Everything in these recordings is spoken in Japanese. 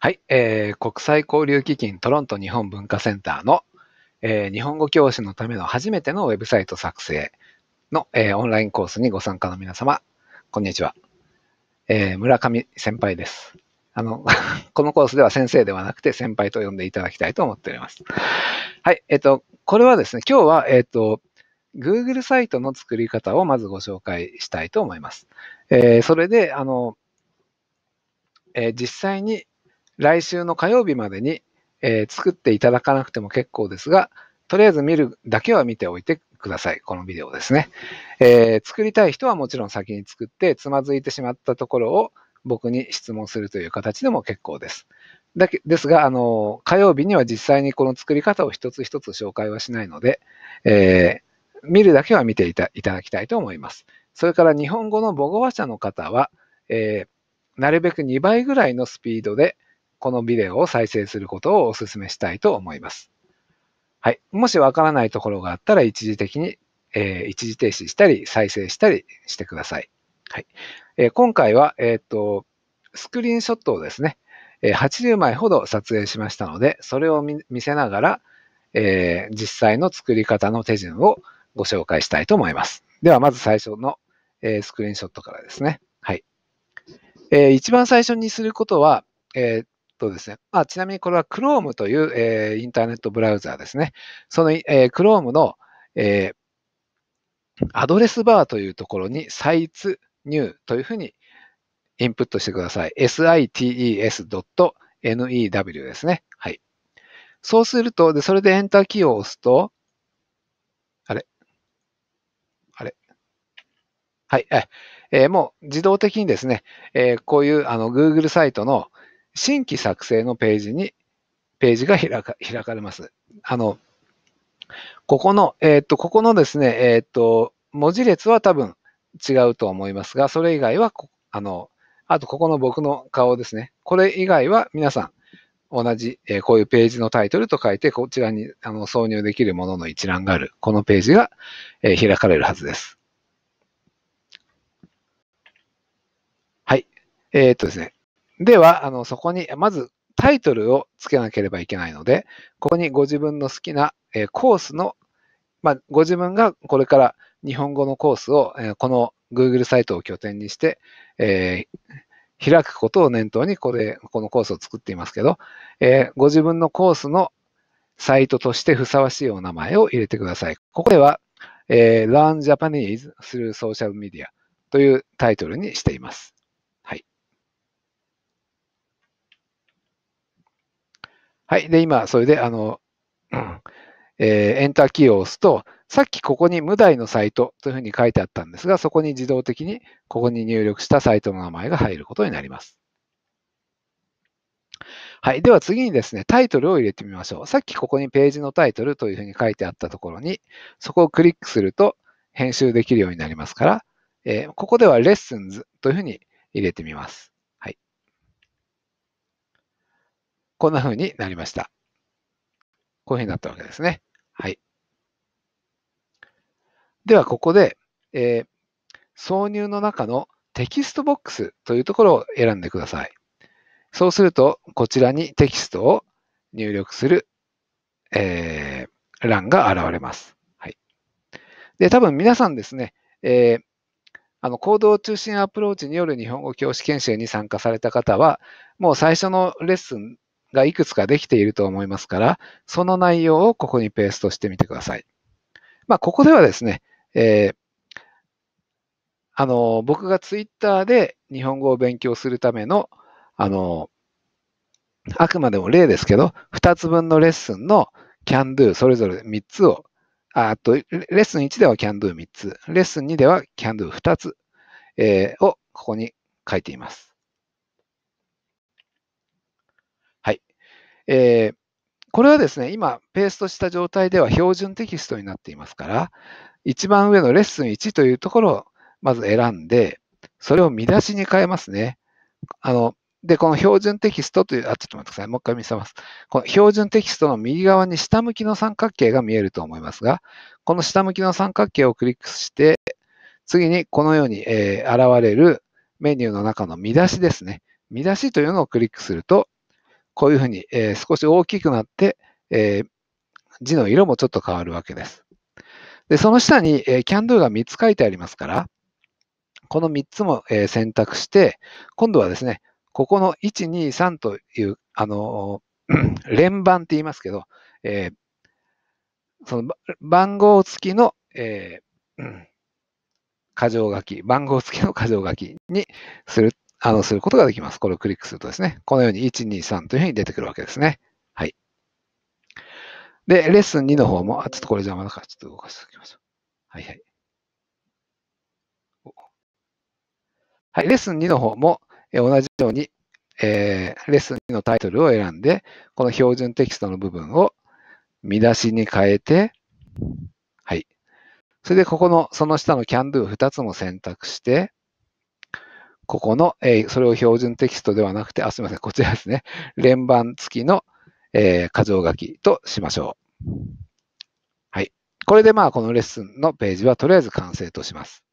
はい、えー、国際交流基金トロント日本文化センターの、えー、日本語教師のための初めてのウェブサイト作成の、えー、オンラインコースにご参加の皆様、こんにちは。えー、村上先輩です。あの、このコースでは先生ではなくて先輩と呼んでいただきたいと思っております。はい、えっ、ー、と、これはですね、今日は、えっ、ー、と、Google サイトの作り方をまずご紹介したいと思います。えー、それで、あの、えー、実際に来週の火曜日までに、えー、作っていただかなくても結構ですが、とりあえず見るだけは見ておいてください。このビデオですね。えー、作りたい人はもちろん先に作って、つまずいてしまったところを僕に質問するという形でも結構です。だけですが、あの、火曜日には実際にこの作り方を一つ一つ紹介はしないので、えー、見るだけは見ていただきたいと思います。それから日本語の母語話者の方は、えー、なるべく2倍ぐらいのスピードで、このビデオを再生することをお勧めしたいと思います。はい。もしわからないところがあったら、一時的に、えー、一時停止したり、再生したりしてください。はい。えー、今回は、えっ、と、スクリーンショットをですね、え80枚ほど撮影しましたので、それを見せながら、えー、実際の作り方の手順をご紹介したいと思います。では、まず最初の、えー、スクリーンショットからですね。はい。えー、一番最初にすることは、えー、とですね、まあ、ちなみにこれは Chrome という、えー、インターネットブラウザーですね。その、えー、Chrome の、えー、アドレスバーというところに sites new というふうにインプットしてください。sites.new ですね。はい。そうすると、で、それで Enter キーを押すと、あれあれはい。えー、もう自動的にですね、えー、こういうあの Google サイトの、新規作成のページに、ページが開か開かれます。あの、ここの、えー、っと、ここのですね、えー、っと、文字列は多分違うと思いますが、それ以外は、あの、あとここの僕の顔ですね。これ以外は皆さん同じ、えー、こういうページのタイトルと書いて、こちらにあの挿入できるものの一覧がある、このページが、えー、開かれるはずです。はい。えー、っとですね。では、あの、そこに、まずタイトルをつけなければいけないので、ここにご自分の好きな、えコースの、まあ、ご自分がこれから日本語のコースを、えこの Google サイトを拠点にして、えー、開くことを念頭にこれ、このコースを作っていますけど、えー、ご自分のコースのサイトとしてふさわしいお名前を入れてください。ここでは、えー、Learn Japanese through Social Media というタイトルにしています。はい。で、今、それで、あの、えー、エンターキーを押すと、さっきここに無題のサイトというふうに書いてあったんですが、そこに自動的にここに入力したサイトの名前が入ることになります。はい。では次にですね、タイトルを入れてみましょう。さっきここにページのタイトルというふうに書いてあったところに、そこをクリックすると編集できるようになりますから、えー、ここではレッスンズというふうに入れてみます。こんな風になりました。こういう風になったわけですね。はい。では、ここで、えー、挿入の中のテキストボックスというところを選んでください。そうすると、こちらにテキストを入力する、えー、欄が現れます。はい。で、多分皆さんですね、えー、あの、行動中心アプローチによる日本語教師研修に参加された方は、もう最初のレッスンがいくつかできていると思いますから、その内容をここにペーストしてみてください。まあ、ここではですね、えー、あの、僕が Twitter で日本語を勉強するための、あの、あくまでも例ですけど、2つ分のレッスンの can do それぞれ3つを、あと、レッスン1では can do3 つ、レッスン2では can do2 つ、えー、をここに書いています。えー、これはですね、今、ペーストした状態では標準テキストになっていますから、一番上のレッスン1というところをまず選んで、それを見出しに変えますね。あの、で、この標準テキストという、あ、ちょっと待ってください。もう一回見せます。この標準テキストの右側に下向きの三角形が見えると思いますが、この下向きの三角形をクリックして、次にこのように、えー、現れるメニューの中の見出しですね。見出しというのをクリックすると、こういうふうに、え少し大きくなって、え字の色もちょっと変わるわけです。で、その下に、えー、can do が3つ書いてありますから、この3つも、え選択して、今度はですね、ここの1、2、3という、あの 連番って言いますけど、えー、その番号付きの、えー、箇条書き、番号付きの箇条書きにするあの、することができます。これをクリックするとですね、このように1、2、3というふうに出てくるわけですね。はい。で、レッスン2の方も、あ、ちょっとこれ邪魔だから、ちょっと動かしておきましょう。はいはい。はい、レッスン2の方も、え同じように、えー、レッスン2のタイトルを選んで、この標準テキストの部分を見出しに変えて、はい。それで、ここの、その下の CANDO2 つも選択して、ここの、えー、それを標準テキストではなくて、あ、すみません、こちらですね。連番付きの、えー、箇条書きとしましょう。はい。これでまあ、このレッスンのページはとりあえず完成とします。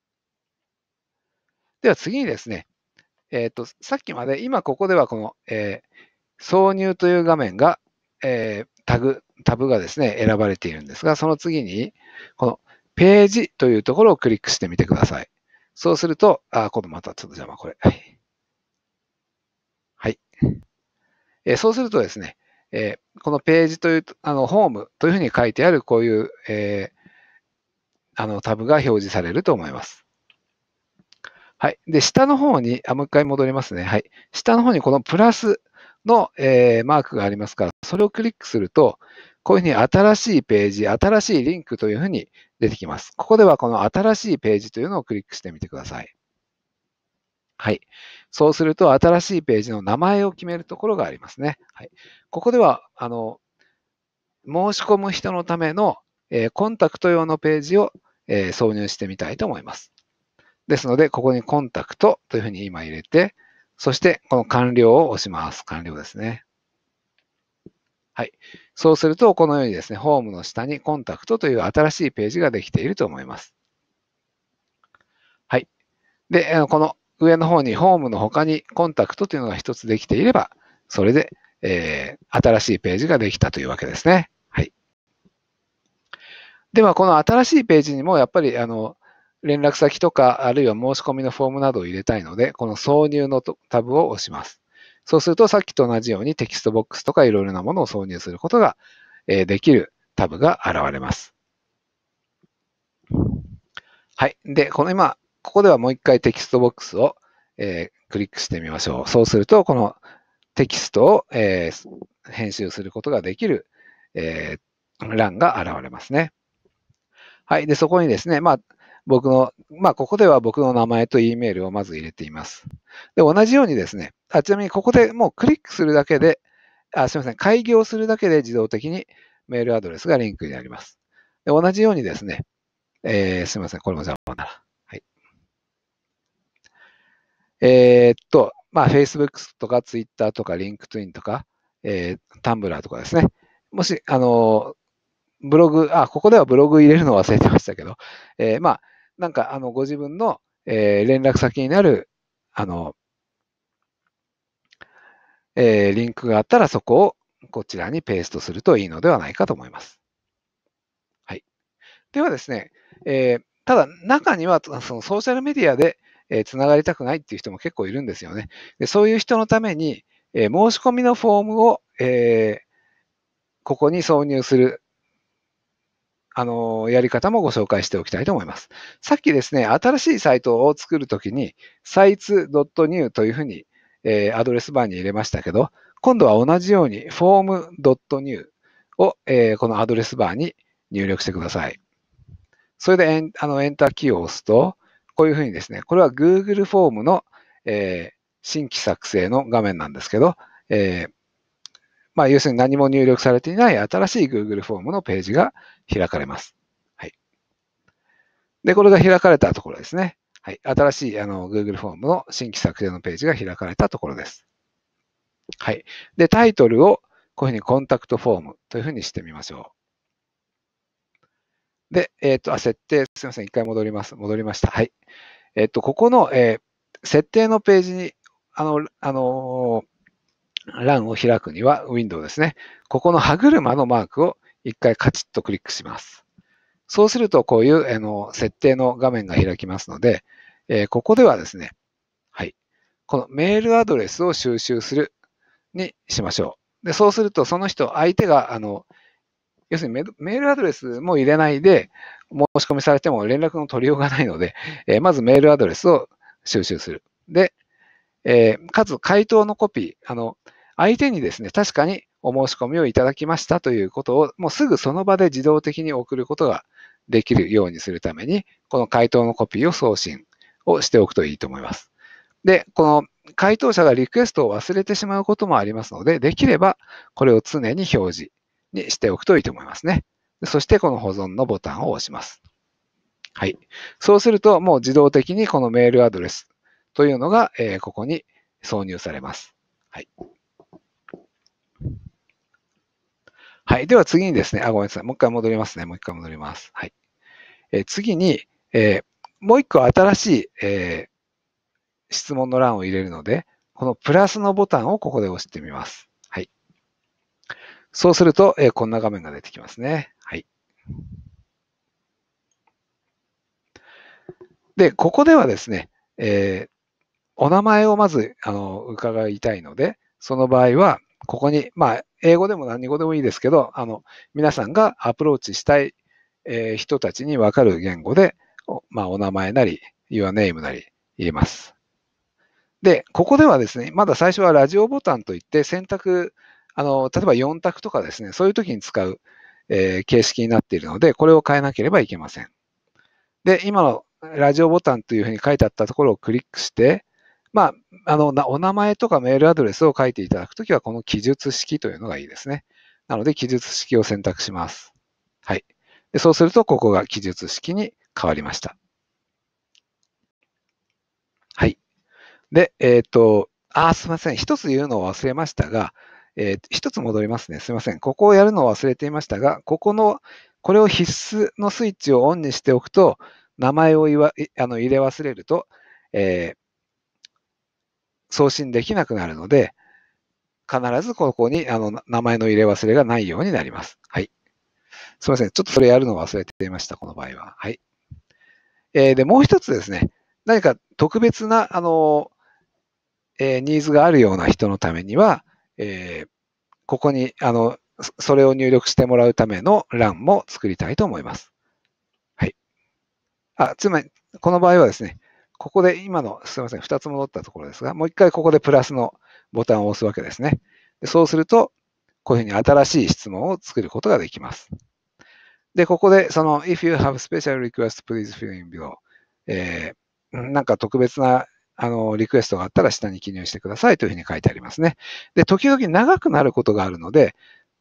では次にですね、えっ、ー、と、さっきまで、今ここではこの、えー、挿入という画面が、えー、タグ、タブがですね、選ばれているんですが、その次に、このページというところをクリックしてみてください。そうすると、あ、今度またちょっと邪魔、これ。はい。えそうするとですね、えこのページという、あの、ホームというふうに書いてある、こういう、えー、あの、タブが表示されると思います。はい。で、下の方に、あ、もう一回戻りますね。はい。下の方にこのプラスの、えー、マークがありますから、それをクリックすると、こういうふうに新しいページ、新しいリンクというふうに出てきます。ここではこの新しいページというのをクリックしてみてください。はい。そうすると、新しいページの名前を決めるところがありますね。はい、ここでは、あの、申し込む人のための、えー、コンタクト用のページを、えー、挿入してみたいと思います。ですので、ここにコンタクトというふうに今入れて、そして、この完了を押します。完了ですね。はい。そうすると、このようにですね、ホームの下にコンタクトという新しいページができていると思います。はい。で、この上の方にホームの他にコンタクトというのが1つできていれば、それで、えー、新しいページができたというわけですね。はい。では、この新しいページにもやっぱり、あの、連絡先とか、あるいは申し込みのフォームなどを入れたいので、この挿入のタブを押します。そうするとさっきと同じようにテキストボックスとかいろいろなものを挿入することができるタブが現れます。はい。で、この今、ここではもう一回テキストボックスを、えー、クリックしてみましょう。そうすると、このテキストを、えー、編集することができる、えー、欄が現れますね。はい。で、そこにですね、まあ、僕の、まあ、ここでは僕の名前と E メールをまず入れています。で、同じようにですね、あちなみにここでもうクリックするだけで、あすみません、開業するだけで自動的にメールアドレスがリンクになります。で同じようにですね、えー、すみません、これも邪魔なら。はい。えー、っと、まあ、Facebook とか Twitter とか LinkedIn とか、えー、Tumblr とかですね。もし、あのブログ、あ、ここではブログ入れるの忘れてましたけど、えー、まあ、なんか、あの、ご自分の、えー、連絡先になる、あの、えー、リンクがあったらそこをこちらにペーストするといいのではないかと思います。はい。ではですね、えー、ただ中にはそのソーシャルメディアで、えー、つながりたくないっていう人も結構いるんですよね。でそういう人のために、えー、申し込みのフォームを、えー、ここに挿入するあの、やり方もご紹介しておきたいと思います。さっきですね、新しいサイトを作るときに、sites.new というふうに、えー、アドレスバーに入れましたけど、今度は同じように form.new を、えー、このアドレスバーに入力してください。それでエンあのエンターキーを押すと、こういうふうにですね、これは Google フォームの、えー、新規作成の画面なんですけど、えー、まあ、要するに何も入力されていない新しい Google フォームのページが開かれます。はい。で、これが開かれたところですね。はい。新しいあの Google フォームの新規作成のページが開かれたところです。はい。で、タイトルをこういうふうにコンタクトフォームというふうにしてみましょう。で、えっ、ー、と、あ、設定、すみません。一回戻ります。戻りました。はい。えっ、ー、と、ここの、えー、設定のページに、あの、あのー欄を開くにはウィンドウですね。ここの歯車のマークを一回カチッとクリックします。そうすると、こういうあの設定の画面が開きますので、えー、ここではですね、はい、このメールアドレスを収集するにしましょう。で、そうすると、その人、相手が、あの、要するにメールアドレスも入れないで、申し込みされても連絡の取りようがないので、えー、まずメールアドレスを収集する。で、えー、かつ回答のコピー、あの、相手にですね、確かにお申し込みをいただきましたということを、もうすぐその場で自動的に送ることができるようにするために、この回答のコピーを送信をしておくといいと思います。で、この回答者がリクエストを忘れてしまうこともありますので、できればこれを常に表示にしておくといいと思いますね。そしてこの保存のボタンを押します。はい。そうすると、もう自動的にこのメールアドレスというのが、えー、ここに挿入されます。はい。はい。では次にですね、あ、ごめんなさい。もう一回戻りますね。もう一回戻ります。はい。え次に、えもう一個新しい、え質問の欄を入れるので、このプラスのボタンをここで押してみます。はい。そうすると、えこんな画面が出てきますね。はい。で、ここではですね、えー、お名前をまずあの伺いたいので、その場合は、ここに、まあ、英語でも何語でもいいですけど、あの、皆さんがアプローチしたい、えー、人たちにわかる言語で、まあ、お名前なり、your name なり言えます。で、ここではですね、まだ最初はラジオボタンといって選択、あの、例えば4択とかですね、そういう時に使う、えー、形式になっているので、これを変えなければいけません。で、今のラジオボタンというふうに書いてあったところをクリックして、まあ、あの、お名前とかメールアドレスを書いていただくときは、この記述式というのがいいですね。なので、記述式を選択します。はい。でそうすると、ここが記述式に変わりました。はい。で、えっ、ー、と、あ、すいません。一つ言うのを忘れましたが、えー、一つ戻りますね。すいません。ここをやるのを忘れていましたが、ここの、これを必須のスイッチをオンにしておくと、名前を言わあの入れ忘れると、えー送信できなくなるので、必ずここにあの名前の入れ忘れがないようになります。はい。すいません。ちょっとそれやるの忘れていました、この場合は。はい。えー、で、もう一つですね。何か特別な、あの、えー、ニーズがあるような人のためには、えー、ここに、あの、それを入力してもらうための欄も作りたいと思います。はい。あ、つまり、この場合はですね、ここで今の、すみません、2つ戻ったところですが、もう一回ここでプラスのボタンを押すわけですね。でそうすると、こういうふうに新しい質問を作ることができます。で、ここで、その、if you have special request, please fill in below、えー、なんか特別なあの、リクエストがあったら下に記入してくださいというふうに書いてありますね。で、時々長くなることがあるので、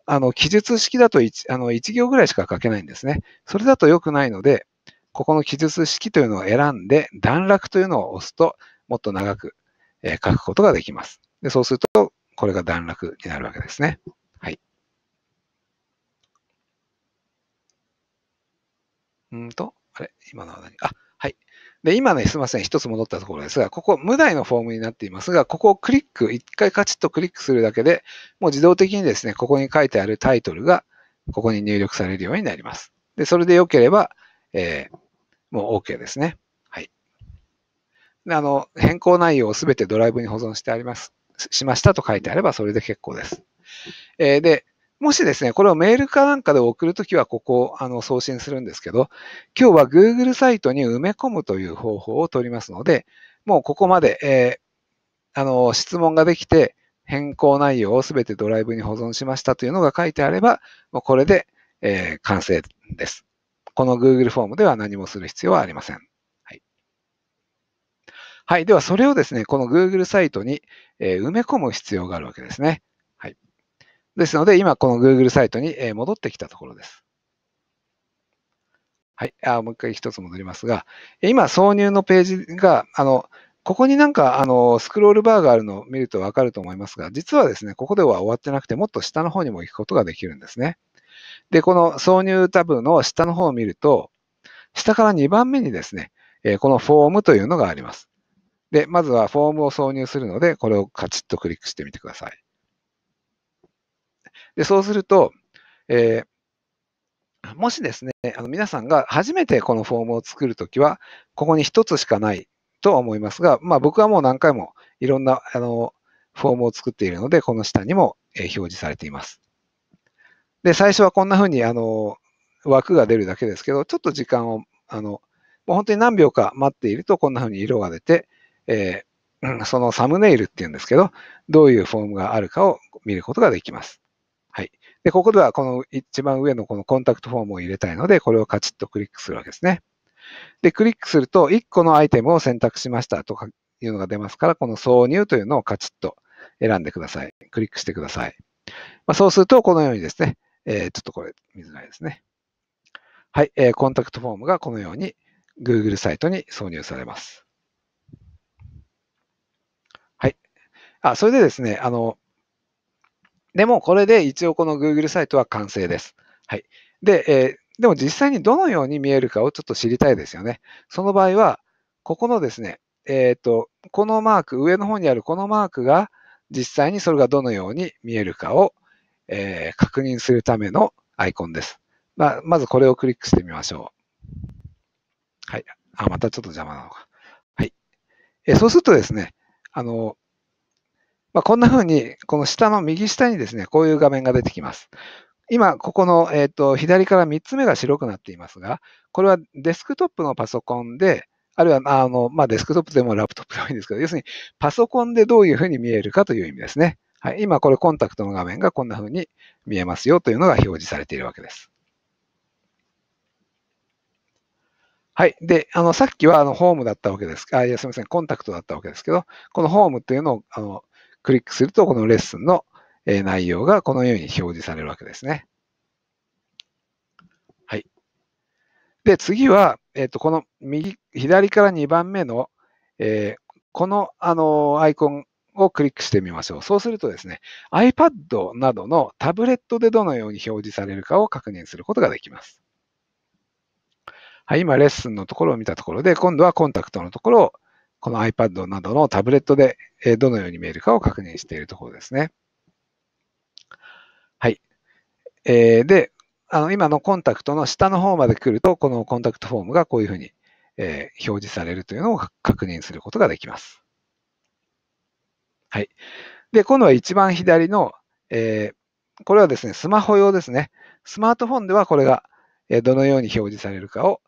あの、記述式だと 1, あの1行ぐらいしか書けないんですね。それだと良くないので、ここの記述式というのを選んで、段落というのを押すと、もっと長く、え書くことができます。でそうすると、これが段落になるわけですね。はい。うんと、あれ今のは何あ、はい。で、今ね、すみません。一つ戻ったところですが、ここ、無題のフォームになっていますが、ここをクリック、一回カチッとクリックするだけで、もう自動的にですね、ここに書いてあるタイトルが、ここに入力されるようになります。で、それで良ければ、えー、もう OK ですね。はい。あの、変更内容をすべてドライブに保存してあります、しましたと書いてあればそれで結構です。えー、で、もしですね、これをメールかなんかで送るときは、ここあの送信するんですけど、今日は Google サイトに埋め込むという方法を取りますので、もうここまで、えー、あの質問ができて、変更内容をすべてドライブに保存しましたというのが書いてあれば、もうこれで、えー、完成です。この Google フォームでは何もする必要はありません。はい。はい。では、それをですね、この Google サイトに、え埋め込む必要があるわけですね。はい。ですので、今、この Google サイトに、え戻ってきたところです。はい。あもう一回一つ戻りますが、今、挿入のページが、あの、ここになんか、あの、スクロールバーがあるのを見るとわかると思いますが、実はですね、ここでは終わってなくて、もっと下の方にも行くことができるんですね。で、この挿入タブの下の方を見ると、下から2番目にですね、えこのフォームというのがあります。で、まずはフォームを挿入するので、これをカチッとクリックしてみてください。で、そうすると、えーもしですね、あの皆さんが初めてこのフォームを作るときは、ここに1つしかないとは思いますが、まあ、僕はもう何回もいろんなあのフォームを作っているので、この下にも表示されています。で、最初はこんな風に、あの、枠が出るだけですけど、ちょっと時間を、あの、もう本当に何秒か待っていると、こんな風に色が出て、えー、そのサムネイルっていうんですけど、どういうフォームがあるかを見ることができます。はい。で、ここではこの一番上のこのコンタクトフォームを入れたいので、これをカチッとクリックするわけですね。で、クリックすると、1個のアイテムを選択しましたとかいうのが出ますから、この挿入というのをカチッと選んでください。クリックしてください。まあ、そうすると、このようにですね、えー、ちょっとこれ見づらいですね。はい、えー、コンタクトフォームがこのように Google サイトに挿入されます。はい。あ、それでですね、あの、でもこれで一応この Google サイトは完成です。はい。で、えー、でも実際にどのように見えるかをちょっと知りたいですよね。その場合は、ここのですね、えっ、ー、と、このマーク、上の方にあるこのマークが、実際にそれがどのように見えるかをえー、確認するためのアイコンです。まあ、まずこれをクリックしてみましょう。はい。あ、またちょっと邪魔なのか。はい。えそうするとですね、あの、まあ、こんな風に、この下の右下にですね、こういう画面が出てきます。今、ここの、えっ、ー、と、左から3つ目が白くなっていますが、これはデスクトップのパソコンで、あるいは、あの、まあ、デスクトップでもラプトップでもいいんですけど、要するに、パソコンでどういうふうに見えるかという意味ですね。はい、今これコンタクトの画面がこんな風に見えますよというのが表示されているわけです。はい。で、あの、さっきは、あの、ホームだったわけです。あ、いや、すみません。コンタクトだったわけですけど、このホームというのを、あの、クリックすると、このレッスンの、え内容がこのように表示されるわけですね。はい。で、次は、えっ、ー、と、この右、左から2番目の、えー、この、あの、アイコンをクリックしてみましょう。そうするとですね、iPad などのタブレットでどのように表示されるかを確認することができます。はい、今レッスンのところを見たところで、今度はコンタクトのところをこの iPad などのタブレットでどのように見えるかを確認しているところですね。はい。えー、で、あの今のコンタクトの下の方まで来ると、このコンタクトフォームがこういうふうに、え表示されるというのを確認することができます。はい。で、今度は一番左の、えー、これはですね、スマホ用ですね。スマートフォンではこれが、えどのように表示されるかを、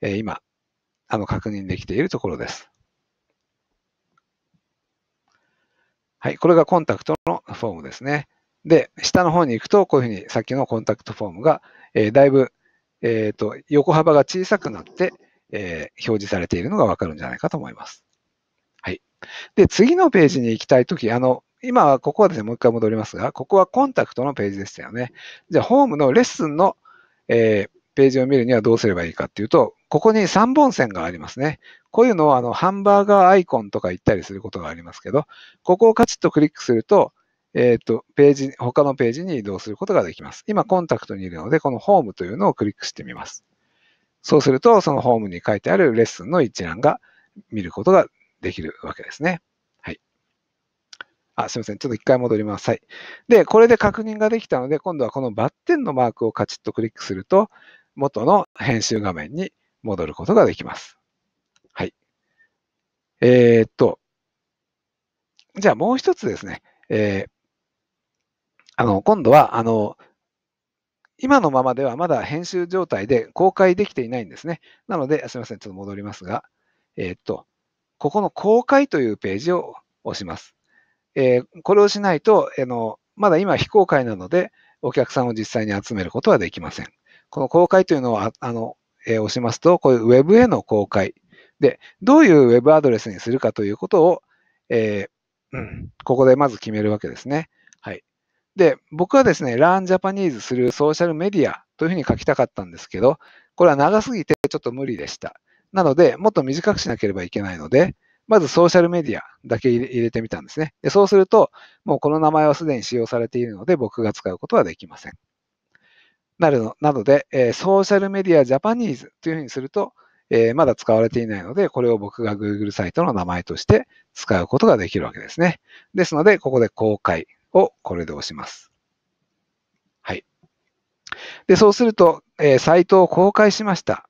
え今、あの、確認できているところです。はい、これがコンタクトのフォームですね。で、下の方に行くと、こういうふうにさっきのコンタクトフォームが、えー、だいぶ、えーと横幅が小さくなって、えー、表示されているのがわかるんじゃないかと思います。で、次のページに行きたいとき、あの、今はここはですね、もう一回戻りますが、ここはコンタクトのページでしたよね。じゃあ、ホームのレッスンの、えー、ページを見るにはどうすればいいかっていうと、ここに3本線がありますね。こういうのをあのハンバーガーアイコンとか言ったりすることがありますけど、ここをカチッとクリックすると、えっ、ー、と、ページ、他のページに移動することができます。今、コンタクトにいるので、このホームというのをクリックしてみます。そうすると、そのホームに書いてあるレッスンの一覧が見ることができるわけですね。はい。あ、すいません。ちょっと一回戻ります。はい。で、これで確認ができたので、今度はこのバッテンのマークをカチッとクリックすると、元の編集画面に戻ることができます。はい。えー、っと、じゃあもう一つですね。えー、あの、今度は、あの、今のままではまだ編集状態で公開できていないんですね。なので、すみません、ちょっと戻りますが、えー、っと、ここの公開というページを押します。えー、これをしないと、あの、まだ今非公開なので、お客さんを実際に集めることはできません。この公開というのは、あの、えー、押しますと、こういう Web への公開。で、どういう Web アドレスにするかということを、えー、うん、ここでまず決めるわけですね。はい。で、僕はですね、Learn Japanese するソーシャルメディアというふうに書きたかったんですけど、これは長すぎてちょっと無理でした。なので、もっと短くしなければいけないので、まずソーシャルメディアだけ入れてみたんですね。でそうすると、もうこの名前はすでに使用されているので、僕が使うことはできません。なるのなので、えー、ソーシャルメディアジャパニーズというふうにすると、えー、まだ使われていないので、これを僕が Google サイトの名前として使うことができるわけですね。ですので、ここで公開をこれで押します。はい。で、そうすると、えー、サイトを公開しました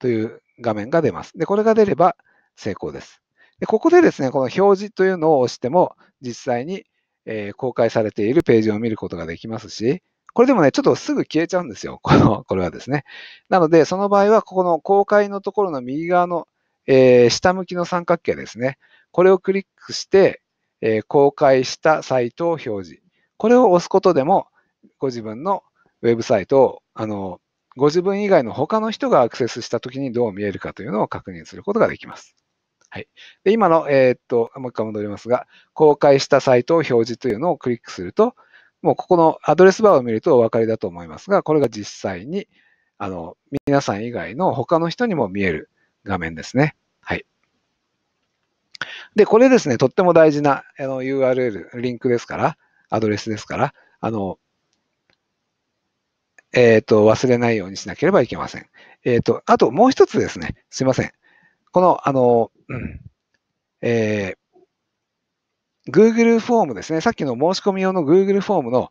という画面が出ます。で、これが出れば成功です。でここでですね、この表示というのを押しても、実際に、えー、公開されているページを見ることができますし、これでもね、ちょっとすぐ消えちゃうんですよ。この、これはですね。なので、その場合は、ここの公開のところの右側の、えー、下向きの三角形ですね。これをクリックして、えー、公開したサイトを表示。これを押すことでも、ご自分のウェブサイトを、あの、ご自分以外の他の人がアクセスしたときにどう見えるかというのを確認することができます。はい。で、今の、えー、っと、もう一回戻りますが、公開したサイトを表示というのをクリックすると、もうここのアドレスバーを見るとお分かりだと思いますが、これが実際に、あの、皆さん以外の他の人にも見える画面ですね。はい。で、これですね、とっても大事なあの URL、リンクですから、アドレスですから、あの、えっ、ー、と、忘れないようにしなければいけません。えっ、ー、と、あともう一つですね。すいません。この、あの、うん、えー、Google フォームですね。さっきの申し込み用の Google フォームの、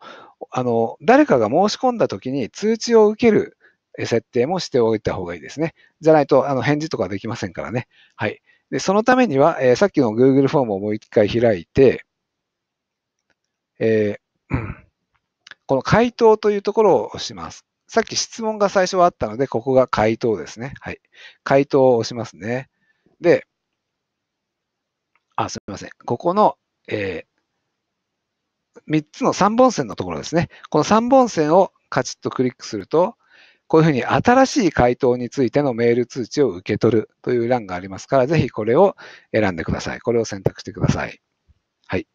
あの、誰かが申し込んだときに通知を受ける設定もしておいた方がいいですね。じゃないと、あの、返事とかできませんからね。はい。で、そのためには、えー、さっきの Google フォームをもう一回開いて、えー、うんこの回答というところを押します。さっき質問が最初はあったので、ここが回答ですね。はい。回答を押しますね。で、あ、すみません。ここの、えー、3つの3本線のところですね。この3本線をカチッとクリックすると、こういうふうに新しい回答についてのメール通知を受け取るという欄がありますから、ぜひこれを選んでください。これを選択してください。はい。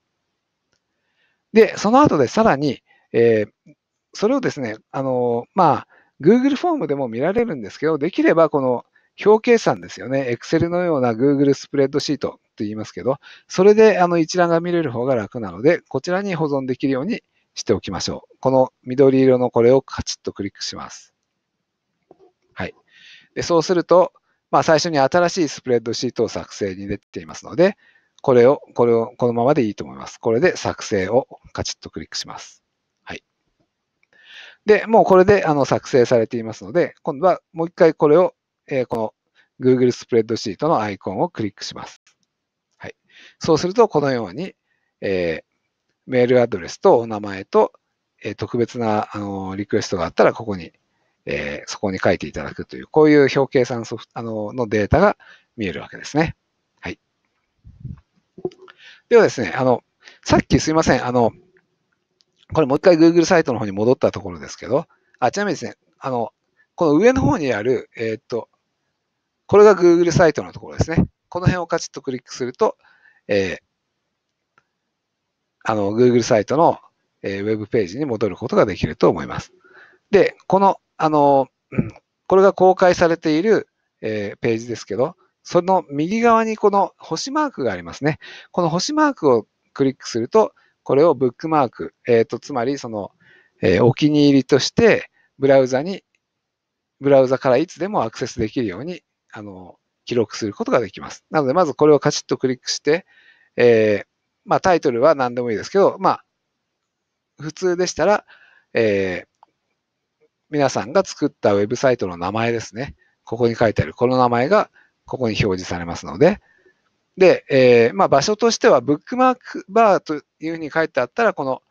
で、その後でさらに、えー、それをですね、あの、まあ、Google フォームでも見られるんですけど、できればこの表計算ですよね。Excel のような Google スプレッドシートって言いますけど、それであの一覧が見れる方が楽なので、こちらに保存できるようにしておきましょう。この緑色のこれをカチッとクリックします。はい。でそうすると、まあ、最初に新しいスプレッドシートを作成に出ていますので、これを、これを、このままでいいと思います。これで作成をカチッとクリックします。で、もうこれであの作成されていますので、今度はもう一回これを、えー、この Google スプレッドシートのアイコンをクリックします。はい。そうすると、このように、えー、メールアドレスとお名前と、えー、特別なあのリクエストがあったら、ここに、えー、そこに書いていただくという、こういう表計算ソフトあののデータが見えるわけですね。はい。ではですね、あの、さっきすいません、あの、これもう一回 Google サイトの方に戻ったところですけど、あ、ちなみにですね、あの、この上の方にある、えー、っと、これが Google サイトのところですね。この辺をカチッとクリックすると、えー、あの、Google サイトの、えー、ウェブページに戻ることができると思います。で、この、あの、これが公開されている、えー、ページですけど、その右側にこの星マークがありますね。この星マークをクリックすると、これをブックマーク、えーと、つまりその、えー、お気に入りとしてブラウザに、ブラウザからいつでもアクセスできるようにあの記録することができます。なので、まずこれをカチッとクリックして、えー、まあ、タイトルは何でもいいですけど、まあ、普通でしたら、えー、皆さんが作ったウェブサイトの名前ですね。ここに書いてあるこの名前がここに表示されますので、で、えー、まあ、場所としてはブックマークバーというふうに書いてあったら、この、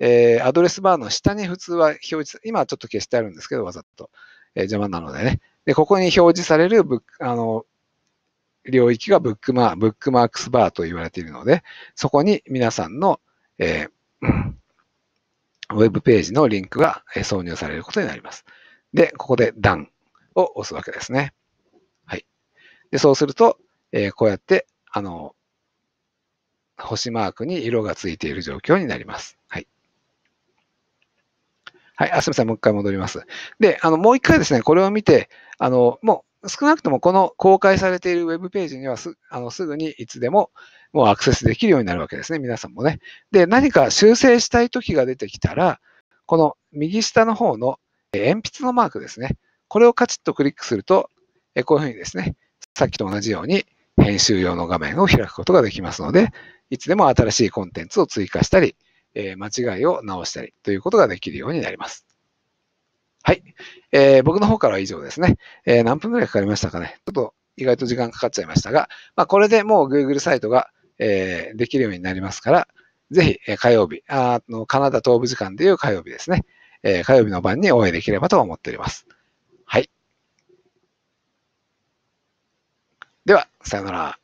えー、アドレスバーの下に普通は表示、今はちょっと消してあるんですけど、わざと、えー、邪魔なのでね。で、ここに表示されるブック、あの、領域がブックマー、ブックマークスバーと言われているので、そこに皆さんの、えー、ウェブページのリンクが挿入されることになります。で、ここで Done を押すわけですね。はい。で、そうすると、えー、こうやってあの、星マークに色がついている状況になります。はい。はい。あ、すみません。もう一回戻ります。で、あの、もう一回ですね、これを見て、あの、もう少なくともこの公開されているウェブページにはすあのすぐにいつでももうアクセスできるようになるわけですね。皆さんもね。で、何か修正したい時が出てきたら、この右下の方の鉛筆のマークですね。これをカチッとクリックすると、こういうふうにですね、さっきと同じように編集用の画面を開くことができますので、いつでも新しいコンテンツを追加したり、えー、間違いを直したりということができるようになります。はい。えー、僕の方からは以上ですね。えー、何分くらいかかりましたかね。ちょっと意外と時間かかっちゃいましたが、まあ、これでもう Google サイトが、えー、できるようになりますから、ぜひ火曜日、あのカナダ東部時間でいう火曜日ですね、えー、火曜日の晩にお会いできればと思っております。では、さようなら。